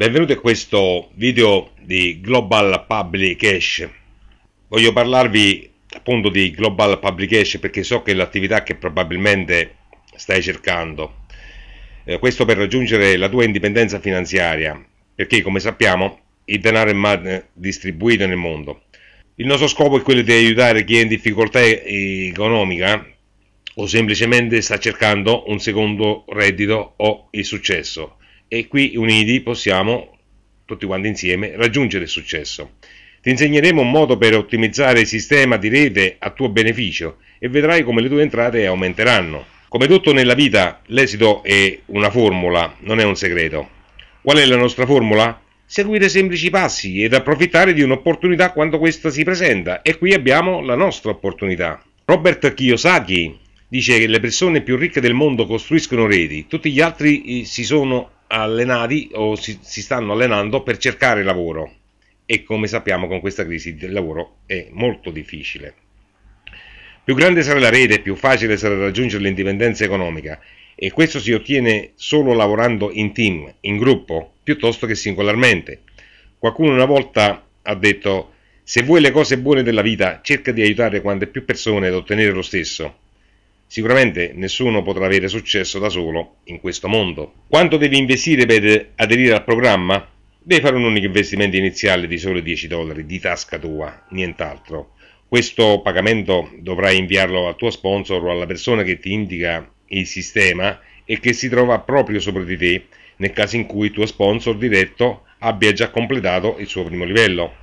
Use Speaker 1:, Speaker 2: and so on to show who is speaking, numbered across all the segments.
Speaker 1: Benvenuti a questo video di Global Publication. Voglio parlarvi appunto di Global Publication perché so che è l'attività che probabilmente stai cercando. Eh, questo per raggiungere la tua indipendenza finanziaria, perché come sappiamo il denaro è eh, distribuito nel mondo. Il nostro scopo è quello di aiutare chi è in difficoltà economica o semplicemente sta cercando un secondo reddito o il successo e qui uniti possiamo, tutti quanti insieme, raggiungere il successo. Ti insegneremo un modo per ottimizzare il sistema di rete a tuo beneficio e vedrai come le tue entrate aumenteranno. Come tutto nella vita, l'esito è una formula, non è un segreto. Qual è la nostra formula? Seguire semplici passi ed approfittare di un'opportunità quando questa si presenta e qui abbiamo la nostra opportunità. Robert Kiyosaki dice che le persone più ricche del mondo costruiscono reti, tutti gli altri eh, si sono alle o si, si stanno allenando per cercare lavoro e come sappiamo con questa crisi del lavoro è molto difficile. Più grande sarà la rete, più facile sarà raggiungere l'indipendenza economica e questo si ottiene solo lavorando in team, in gruppo, piuttosto che singolarmente. Qualcuno una volta ha detto se vuoi le cose buone della vita cerca di aiutare quante più persone ad ottenere lo stesso. Sicuramente nessuno potrà avere successo da solo in questo mondo. Quanto devi investire per aderire al programma? Devi fare un unico investimento iniziale di solo 10 dollari di tasca tua, nient'altro. Questo pagamento dovrai inviarlo al tuo sponsor o alla persona che ti indica il sistema e che si trova proprio sopra di te nel caso in cui il tuo sponsor diretto abbia già completato il suo primo livello.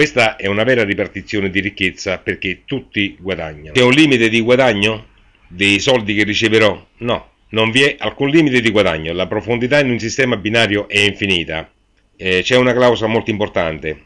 Speaker 1: Questa è una vera ripartizione di ricchezza perché tutti guadagnano. C'è un limite di guadagno? Dei soldi che riceverò? No, non vi è alcun limite di guadagno. La profondità in un sistema binario è infinita. Eh, c'è una clausola molto importante.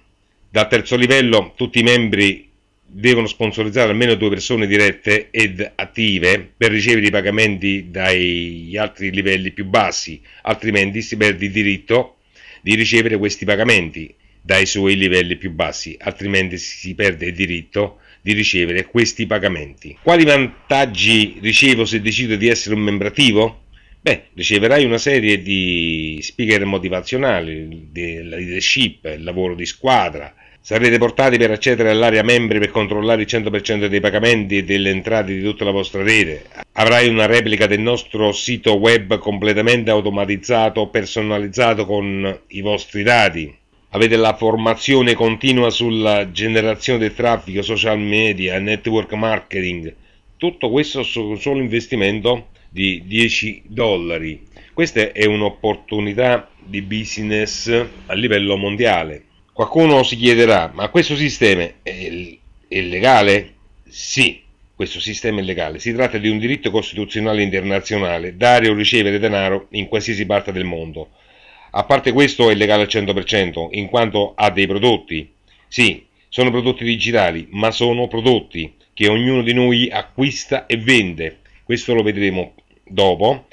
Speaker 1: Da terzo livello tutti i membri devono sponsorizzare almeno due persone dirette ed attive per ricevere i pagamenti dagli altri livelli più bassi, altrimenti si perde il diritto di ricevere questi pagamenti dai suoi livelli più bassi, altrimenti si perde il diritto di ricevere questi pagamenti. Quali vantaggi ricevo se decido di essere un membrativo? Beh, riceverai una serie di speaker motivazionali, la leadership, il lavoro di squadra. Sarete portati per accedere all'area membri per controllare il 100% dei pagamenti e delle entrate di tutta la vostra rete. Avrai una replica del nostro sito web completamente automatizzato, personalizzato con i vostri dati avete la formazione continua sulla generazione del traffico, social media, network marketing, tutto questo su un solo investimento di 10 dollari. Questa è un'opportunità di business a livello mondiale. Qualcuno si chiederà, ma questo sistema è, è legale? Sì, questo sistema è legale. Si tratta di un diritto costituzionale internazionale, dare o ricevere denaro in qualsiasi parte del mondo. A parte questo è legale al 100%, in quanto ha dei prodotti. Sì, sono prodotti digitali, ma sono prodotti che ognuno di noi acquista e vende. Questo lo vedremo dopo.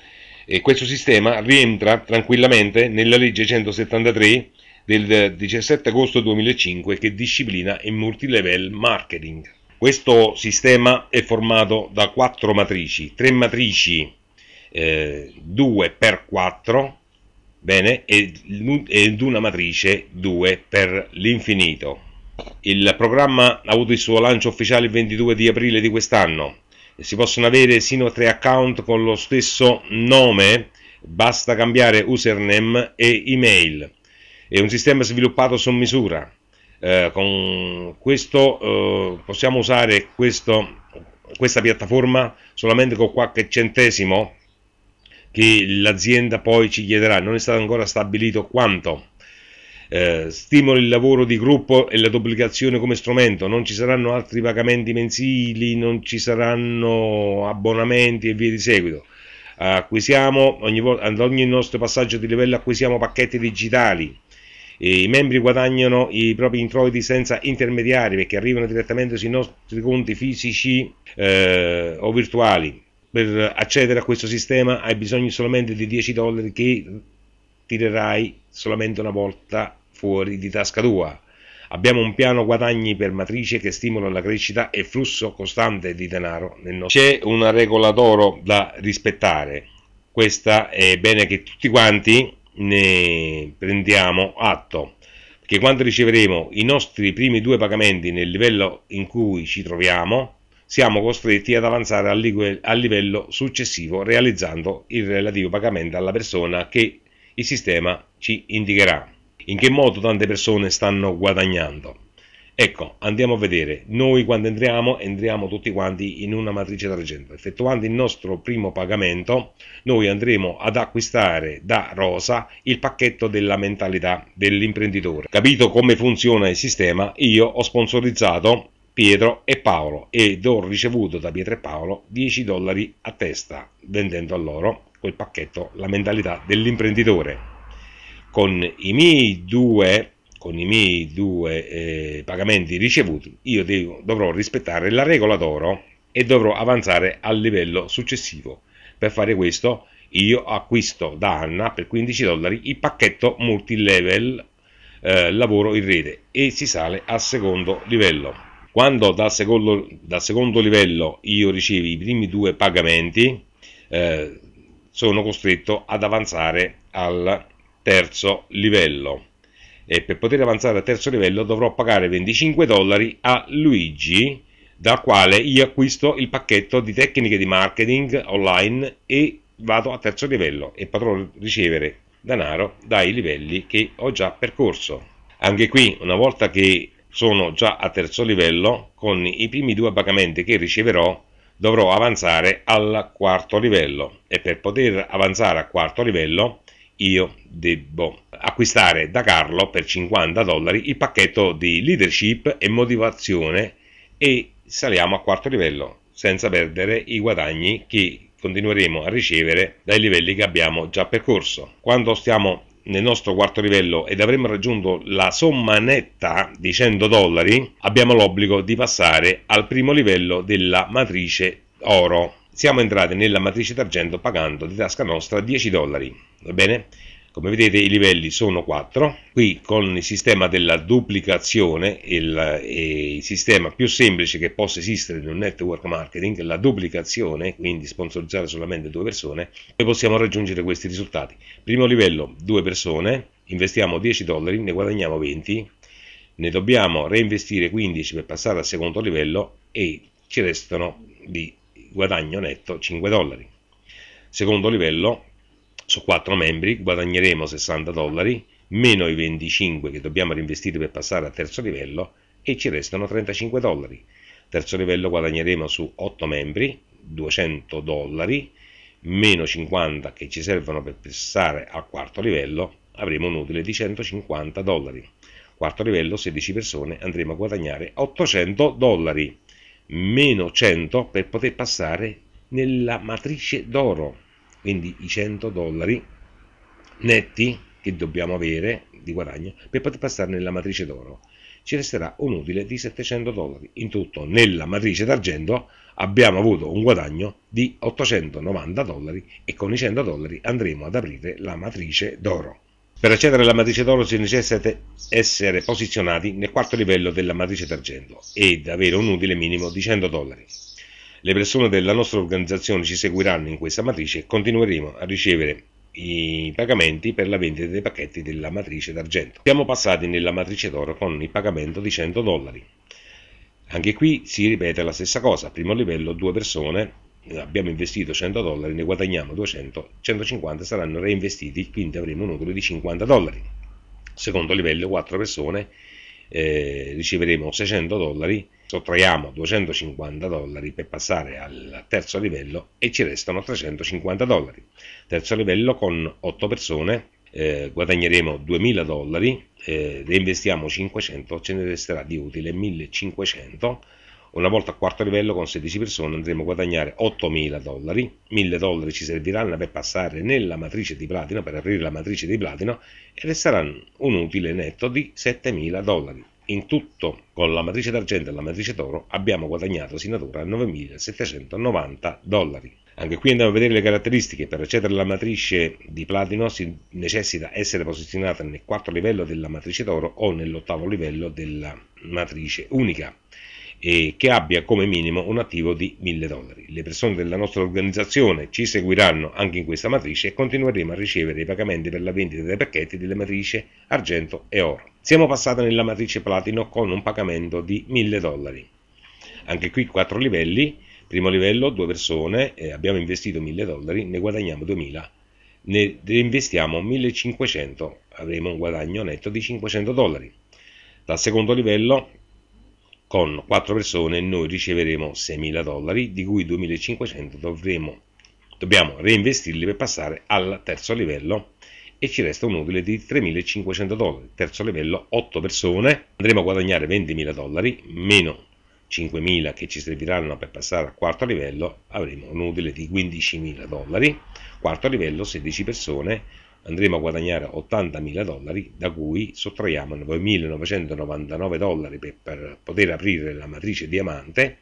Speaker 1: E questo sistema rientra tranquillamente nella legge 173 del 17 agosto 2005 che disciplina il multilevel marketing. Questo sistema è formato da quattro matrici, tre matrici eh, 2x4 bene, ed una matrice 2 per l'infinito. Il programma ha avuto il suo lancio ufficiale il 22 di aprile di quest'anno. Si possono avere sino a tre account con lo stesso nome, basta cambiare username e email. È un sistema sviluppato su misura. Eh, con questo eh, possiamo usare questo, questa piattaforma solamente con qualche centesimo che l'azienda poi ci chiederà, non è stato ancora stabilito quanto. Eh, stimolo il lavoro di gruppo e la duplicazione come strumento, non ci saranno altri pagamenti mensili, non ci saranno abbonamenti e via di seguito. Acquisiamo ogni volta, ad ogni nostro passaggio di livello acquisiamo pacchetti digitali. I membri guadagnano i propri introiti senza intermediari perché arrivano direttamente sui nostri conti fisici eh, o virtuali per accedere a questo sistema hai bisogno solamente di 10 dollari che tirerai solamente una volta fuori di tasca tua. Abbiamo un piano guadagni per matrice che stimola la crescita e flusso costante di denaro nel nostro. C'è una regola d'oro da rispettare. Questa è bene che tutti quanti ne prendiamo atto. Perché quando riceveremo i nostri primi due pagamenti nel livello in cui ci troviamo, siamo costretti ad avanzare al livello successivo realizzando il relativo pagamento alla persona che il sistema ci indicherà. In che modo tante persone stanno guadagnando? Ecco, andiamo a vedere. Noi quando entriamo, entriamo tutti quanti in una matrice d'argento. Effettuando il nostro primo pagamento, noi andremo ad acquistare da Rosa il pacchetto della mentalità dell'imprenditore. Capito come funziona il sistema, io ho sponsorizzato Pietro e Paolo ed ho ricevuto da Pietro e Paolo 10 dollari a testa, vendendo a loro quel pacchetto la mentalità dell'imprenditore. Con i miei due, i miei due eh, pagamenti ricevuti io devo, dovrò rispettare la regola d'oro e dovrò avanzare al livello successivo. Per fare questo io acquisto da Anna per 15 dollari il pacchetto multilevel eh, lavoro in rete e si sale al secondo livello. Quando dal secondo, dal secondo livello io ricevo i primi due pagamenti, eh, sono costretto ad avanzare al terzo livello e per poter avanzare al terzo livello dovrò pagare 25 dollari a Luigi dal quale io acquisto il pacchetto di tecniche di marketing online e vado a terzo livello e potrò ricevere denaro dai livelli che ho già percorso anche qui una volta che sono già a terzo livello, con i primi due pagamenti che riceverò dovrò avanzare al quarto livello e per poter avanzare al quarto livello io devo acquistare da Carlo per 50 dollari il pacchetto di leadership e motivazione e saliamo a quarto livello senza perdere i guadagni che continueremo a ricevere dai livelli che abbiamo già percorso. Quando stiamo nel nostro quarto livello ed avremo raggiunto la somma netta di 100 dollari, abbiamo l'obbligo di passare al primo livello della matrice oro. Siamo entrati nella matrice d'argento pagando di tasca nostra 10 dollari, va bene? Come vedete i livelli sono 4, qui con il sistema della duplicazione il, il sistema più semplice che possa esistere nel network marketing, la duplicazione, quindi sponsorizzare solamente due persone, e possiamo raggiungere questi risultati. Primo livello, due persone, investiamo 10 dollari, ne guadagniamo 20, ne dobbiamo reinvestire 15 per passare al secondo livello e ci restano di guadagno netto 5 dollari. Secondo livello, su 4 membri guadagneremo 60 dollari, meno i 25 che dobbiamo reinvestire per passare a terzo livello e ci restano 35 dollari. Terzo livello guadagneremo su 8 membri 200 dollari, meno 50 che ci servono per passare al quarto livello, avremo un utile di 150 dollari. Quarto livello 16 persone andremo a guadagnare 800 dollari, meno 100 per poter passare nella matrice d'oro quindi i 100 dollari netti che dobbiamo avere di guadagno per poter passare nella matrice d'oro. Ci resterà un utile di 700 dollari. In tutto nella matrice d'argento abbiamo avuto un guadagno di 890 dollari e con i 100 dollari andremo ad aprire la matrice d'oro. Per accedere alla matrice d'oro si necessita essere posizionati nel quarto livello della matrice d'argento ed avere un utile minimo di 100 dollari. Le persone della nostra organizzazione ci seguiranno in questa matrice e continueremo a ricevere i pagamenti per la vendita dei pacchetti della matrice d'argento. Siamo passati nella matrice d'oro con il pagamento di 100 dollari. Anche qui si ripete la stessa cosa, primo livello due persone, abbiamo investito 100 dollari, ne guadagniamo 200, 150 saranno reinvestiti, quindi avremo un utile di 50 dollari. Secondo livello 4 persone, eh, riceveremo 600 dollari, sottraiamo 250 dollari per passare al terzo livello e ci restano 350 dollari. Terzo livello con 8 persone eh, guadagneremo 2000 dollari, eh, reinvestiamo 500, ce ne resterà di utile 1500. Una volta a quarto livello con 16 persone andremo a guadagnare 8.000 dollari, 1.000 dollari ci serviranno per passare nella matrice di platino, per aprire la matrice di platino e resteranno un utile netto di 7.000 dollari. In tutto, con la matrice d'argento e la matrice d'oro, abbiamo guadagnato sino ad ora 9.790 dollari. Anche qui andiamo a vedere le caratteristiche. Per accedere alla matrice di platino si necessita essere posizionata nel quarto livello della matrice d'oro o nell'ottavo livello della matrice unica e che abbia come minimo un attivo di 1000 dollari. Le persone della nostra organizzazione ci seguiranno anche in questa matrice e continueremo a ricevere i pagamenti per la vendita dei pacchetti delle matrici argento e oro. Siamo passati nella matrice platino con un pagamento di 1000 dollari. Anche qui quattro livelli, primo livello due persone, eh, abbiamo investito 1000 dollari, ne guadagniamo 2000, ne reinvestiamo 1500, avremo un guadagno netto di 500 dollari. Dal secondo livello con 4 persone noi riceveremo 6.000 dollari, di cui 2.500 dovremo, dobbiamo reinvestirli per passare al terzo livello e ci resta un utile di 3.500 dollari. Terzo livello, 8 persone, andremo a guadagnare 20.000 dollari, meno 5.000 che ci serviranno per passare al quarto livello, avremo un utile di 15.000 dollari. Quarto livello, 16 persone, andremo a guadagnare 80.000 dollari, da cui sottraiamo 9.999 dollari per, per, poter aprire la matrice diamante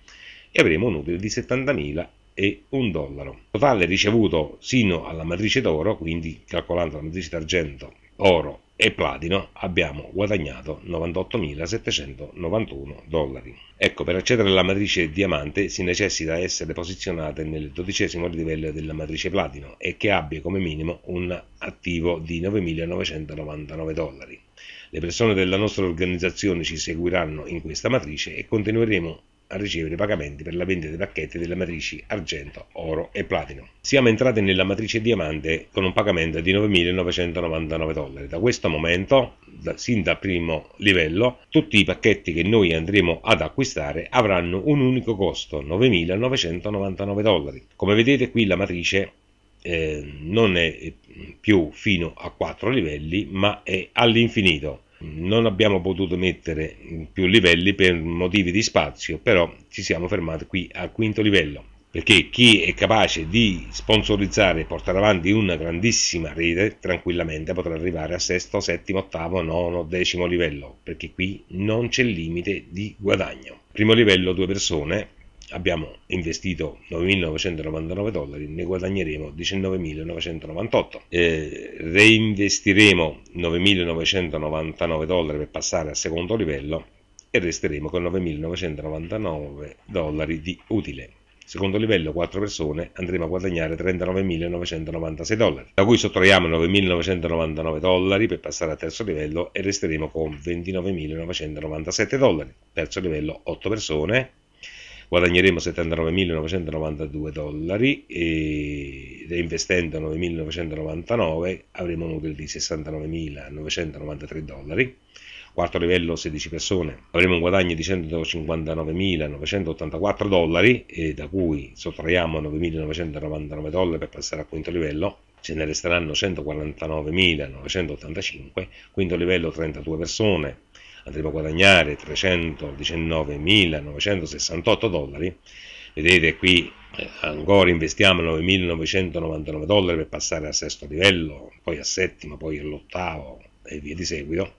Speaker 1: e avremo un utile di 70.000 e un dollaro. Totale ricevuto sino alla matrice d'oro, quindi calcolando la matrice d'argento, oro e platino abbiamo guadagnato 98.791 dollari. Ecco, per accedere alla matrice diamante si necessita essere posizionate nel dodicesimo livello della matrice platino e che abbia come minimo un attivo di 9.999 dollari. Le persone della nostra organizzazione ci seguiranno in questa matrice e continueremo a ricevere pagamenti per la vendita dei pacchetti delle matrici argento, oro e platino. Siamo entrati nella matrice diamante con un pagamento di 9.999 dollari. Da questo momento, da, sin dal primo livello, tutti i pacchetti che noi andremo ad acquistare avranno un unico costo, 9.999 dollari. Come vedete qui la matrice eh, non è più fino a 4 livelli, ma è all'infinito non abbiamo potuto mettere più livelli per motivi di spazio, però ci siamo fermati qui al quinto livello, perché chi è capace di sponsorizzare e portare avanti una grandissima rete tranquillamente potrà arrivare a sesto, settimo, ottavo, nono, decimo livello, perché qui non c'è limite di guadagno. Primo livello due persone, abbiamo investito 9.999 dollari, ne guadagneremo 19.998. Eh, reinvestiremo 9.999 dollari per passare al secondo livello e resteremo con 9.999 dollari di utile. Secondo livello 4 persone andremo a guadagnare 39.996 dollari, da cui sottraiamo 9.999 dollari per passare al terzo livello e resteremo con 29.997 dollari. Terzo livello 8 persone guadagneremo 79.992 dollari e investendo 9.999 avremo un utile di 69.993 dollari quarto livello 16 persone, avremo un guadagno di 159.984 dollari e da cui sottraiamo 9.999 dollari per passare al quinto livello, ce ne resteranno 149.985, quinto livello 32 persone, andremo a guadagnare 319.968 dollari, vedete qui eh, ancora investiamo 9.999 dollari per passare al sesto livello, poi al settimo, poi all'ottavo e via di seguito,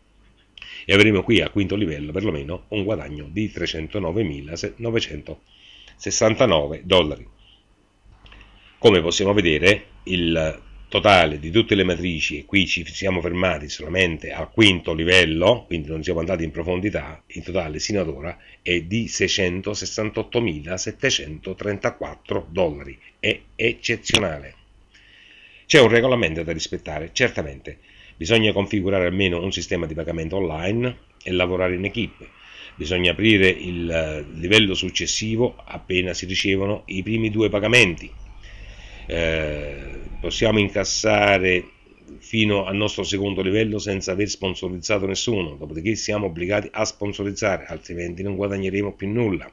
Speaker 1: e avremo qui al quinto livello perlomeno un guadagno di 309.969 dollari. Come possiamo vedere il totale di tutte le matrici, e qui ci siamo fermati solamente al quinto livello, quindi non siamo andati in profondità, in totale sino ad ora è di 668.734 dollari. È eccezionale. C'è un regolamento da rispettare, certamente. Bisogna configurare almeno un sistema di pagamento online e lavorare in equip. Bisogna aprire il eh, livello successivo appena si ricevono i primi due pagamenti. Eh, possiamo incassare fino al nostro secondo livello senza aver sponsorizzato nessuno, dopodiché siamo obbligati a sponsorizzare, altrimenti non guadagneremo più nulla.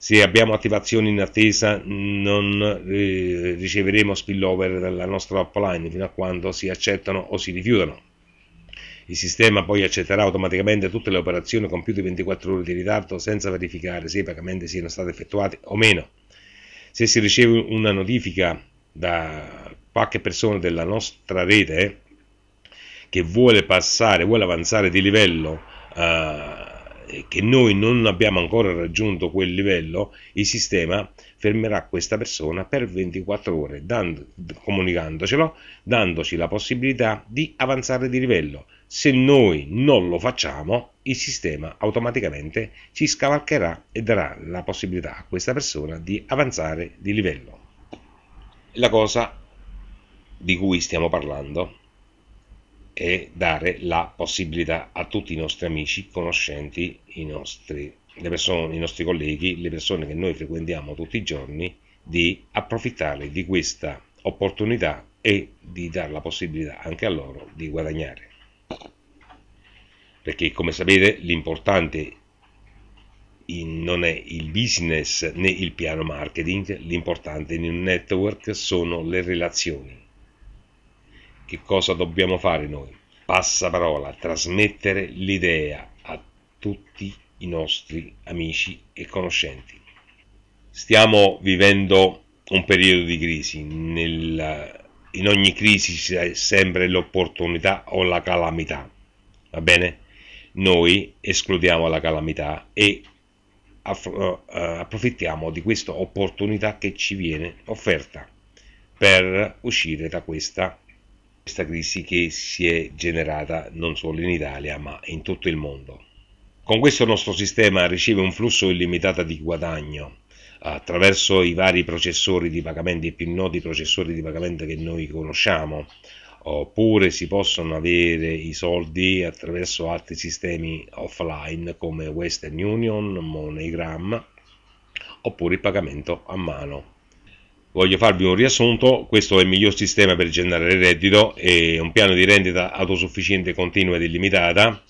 Speaker 1: Se abbiamo attivazioni in attesa non eh, riceveremo spillover dalla nostra upline fino a quando si accettano o si rifiutano. Il sistema poi accetterà automaticamente tutte le operazioni con più di 24 ore di ritardo senza verificare se i pagamenti siano stati effettuati o meno. Se si riceve una notifica da qualche persona della nostra rete che vuole passare, vuole avanzare di livello, eh, che noi non abbiamo ancora raggiunto quel livello, il sistema fermerà questa persona per 24 ore, dando, comunicandocelo, dandoci la possibilità di avanzare di livello. Se noi non lo facciamo, il sistema automaticamente ci scavalcherà e darà la possibilità a questa persona di avanzare di livello la cosa di cui stiamo parlando è dare la possibilità a tutti i nostri amici, conoscenti, i nostri, persone, i nostri colleghi, le persone che noi frequentiamo tutti i giorni, di approfittare di questa opportunità e di dare la possibilità anche a loro di guadagnare. Perché come sapete l'importante non è il business né il piano marketing, l'importante in un network sono le relazioni. Che cosa dobbiamo fare noi? parola, trasmettere l'idea a tutti i nostri amici e conoscenti. Stiamo vivendo un periodo di crisi, Nel, in ogni crisi c'è sempre l'opportunità o la calamità, va bene? Noi escludiamo la calamità e eh, eh, approfittiamo di questa opportunità che ci viene offerta per uscire da questa, questa crisi che si è generata non solo in Italia ma in tutto il mondo. Con questo nostro sistema riceve un flusso illimitato di guadagno attraverso i vari processori di pagamenti, i più noti processori di pagamento che noi conosciamo, oppure si possono avere i soldi attraverso altri sistemi offline come Western Union, MoneyGram oppure il pagamento a mano. Voglio farvi un riassunto, questo è il miglior sistema per generare reddito, e un piano di rendita autosufficiente continua ed illimitata,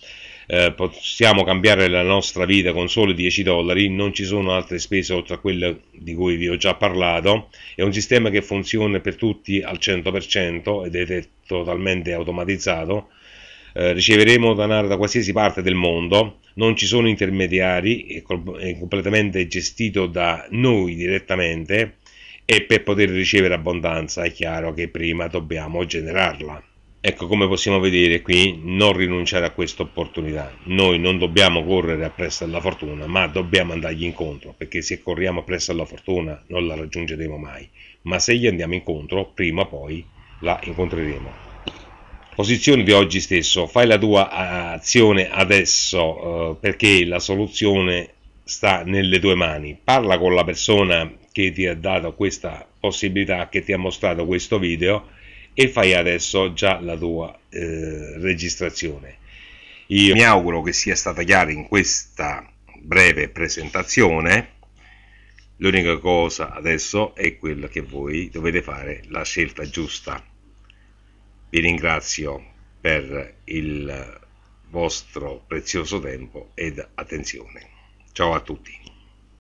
Speaker 1: eh, possiamo cambiare la nostra vita con solo 10 dollari, non ci sono altre spese oltre a quelle di cui vi ho già parlato, è un sistema che funziona per tutti al 100% ed è totalmente automatizzato, eh, riceveremo denaro da qualsiasi parte del mondo, non ci sono intermediari, è, è completamente gestito da noi direttamente e per poter ricevere abbondanza è chiaro che prima dobbiamo generarla. Ecco, come possiamo vedere qui, non rinunciare a questa opportunità. Noi non dobbiamo correre appresso alla fortuna, ma dobbiamo andargli incontro, perché se corriamo appresso alla fortuna non la raggiungeremo mai. Ma se gli andiamo incontro, prima o poi la incontreremo. Posizione di oggi stesso, fai la tua azione adesso, eh, perché la soluzione sta nelle tue mani. Parla con la persona che ti ha dato questa possibilità, che ti ha mostrato questo video e fai adesso già la tua eh, registrazione. Io mi auguro che sia stata chiara in questa breve presentazione. L'unica cosa adesso è quella che voi dovete fare la scelta giusta. Vi ringrazio per il vostro prezioso tempo ed attenzione. Ciao a tutti.